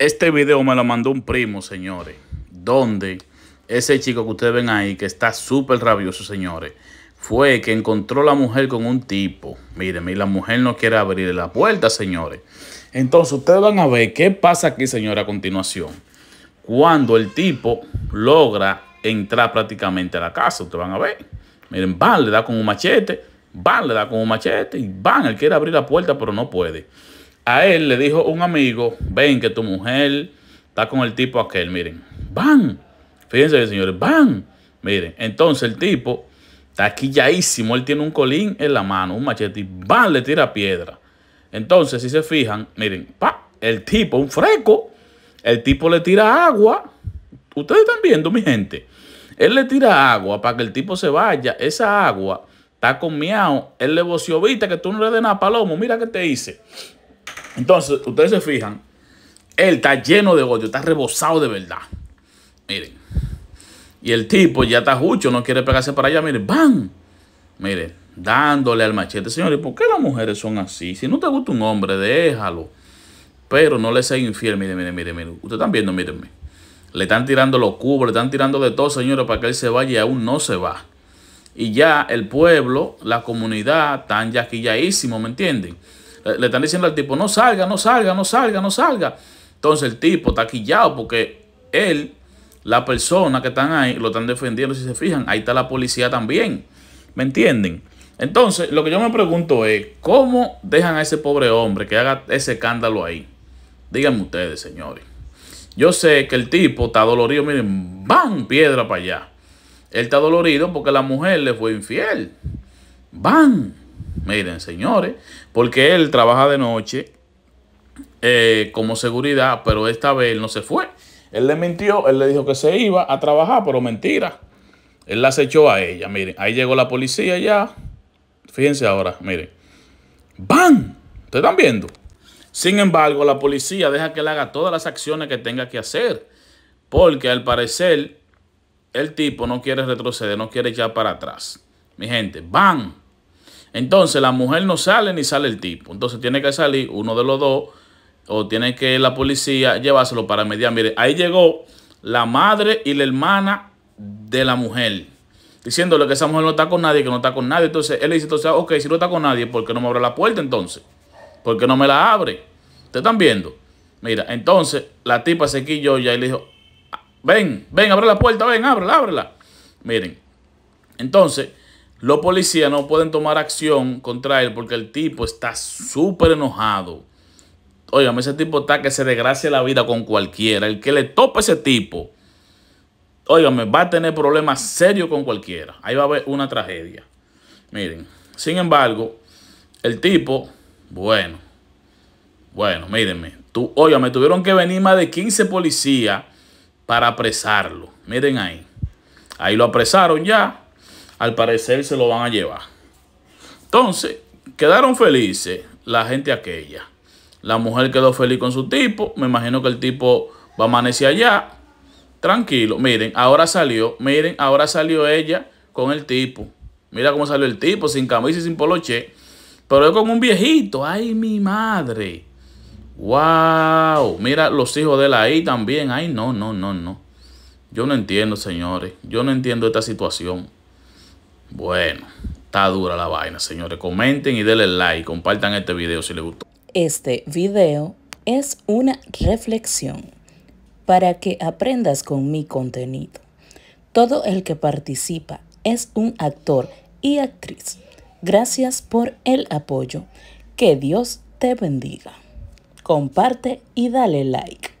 Este video me lo mandó un primo, señores. Donde ese chico que ustedes ven ahí, que está súper rabioso, señores, fue que encontró la mujer con un tipo. Miren, la mujer no quiere abrir la puerta, señores. Entonces, ustedes van a ver qué pasa aquí, señores, a continuación. Cuando el tipo logra entrar prácticamente a la casa, ustedes van a ver. Miren, van, le da con un machete, van, le da con un machete y van, él quiere abrir la puerta, pero no puede a él le dijo un amigo, ven que tu mujer está con el tipo aquel, miren, van, fíjense señores, van, miren, entonces el tipo está aquí yaísimo, él tiene un colín en la mano, un machete, y van, le tira piedra. Entonces, si se fijan, miren, pa, el tipo, un freco, el tipo le tira agua, ustedes están viendo, mi gente, él le tira agua para que el tipo se vaya, esa agua está con miau, él le voció, viste que tú no le den a palomo, mira que te hice. Entonces, ustedes se fijan, él está lleno de odio, está rebosado de verdad. Miren. Y el tipo ya está jucho, no quiere pegarse para allá. Miren, van Miren, dándole al machete. Señores, ¿por qué las mujeres son así? Si no te gusta un hombre, déjalo. Pero no le sea infiel. Miren, miren, miren, miren. Ustedes están viendo, miren Le están tirando los cubos, le están tirando de todo, señores, para que él se vaya y aún no se va. Y ya el pueblo, la comunidad, están ya ¿me entienden? Le están diciendo al tipo, no salga, no salga, no salga, no salga. Entonces el tipo está quillado porque él, la persona que están ahí, lo están defendiendo, si se fijan, ahí está la policía también. ¿Me entienden? Entonces, lo que yo me pregunto es, ¿cómo dejan a ese pobre hombre que haga ese escándalo ahí? Díganme ustedes, señores. Yo sé que el tipo está dolorido, miren, van piedra para allá. Él está dolorido porque la mujer le fue infiel. Van. Miren, señores, porque él trabaja de noche eh, como seguridad, pero esta vez él no se fue. Él le mintió, él le dijo que se iba a trabajar, pero mentira. Él las echó a ella. Miren, ahí llegó la policía ya. Fíjense ahora, miren. ¡Van! ¿Ustedes están viendo? Sin embargo, la policía deja que le haga todas las acciones que tenga que hacer. Porque al parecer, el tipo no quiere retroceder, no quiere echar para atrás. Mi gente, ¡bam! Entonces la mujer no sale ni sale el tipo. Entonces tiene que salir uno de los dos o tiene que la policía llevárselo para mediar. Mire, ahí llegó la madre y la hermana de la mujer. Diciéndole que esa mujer no está con nadie, que no está con nadie. Entonces él le dice, entonces, ok, si no está con nadie, ¿por qué no me abre la puerta entonces? ¿Por qué no me la abre? ¿Te están viendo? Mira, entonces la tipa se quilló ya y le dijo, ah, ven, ven, abre la puerta, ven, ábrela, ábrela. Miren, entonces los policías no pueden tomar acción contra él porque el tipo está súper enojado. Óigame, ese tipo está que se desgracia la vida con cualquiera. El que le tope ese tipo, óigame, va a tener problemas serios con cualquiera. Ahí va a haber una tragedia. Miren, sin embargo, el tipo, bueno, bueno, mírenme. Tú, óigame, tuvieron que venir más de 15 policías para apresarlo. Miren ahí. Ahí lo apresaron ya al parecer se lo van a llevar. Entonces, quedaron felices la gente aquella. La mujer quedó feliz con su tipo. Me imagino que el tipo va a amanecer allá. Tranquilo. Miren, ahora salió. Miren, ahora salió ella con el tipo. Mira cómo salió el tipo, sin camisa y sin poloche. Pero es con un viejito. ¡Ay, mi madre! ¡Wow! Mira los hijos de la, ahí también. ¡Ay, no, no, no, no! Yo no entiendo, señores. Yo no entiendo esta situación. Bueno, está dura la vaina, señores. Comenten y denle like, compartan este video si les gustó. Este video es una reflexión para que aprendas con mi contenido. Todo el que participa es un actor y actriz. Gracias por el apoyo. Que Dios te bendiga. Comparte y dale like.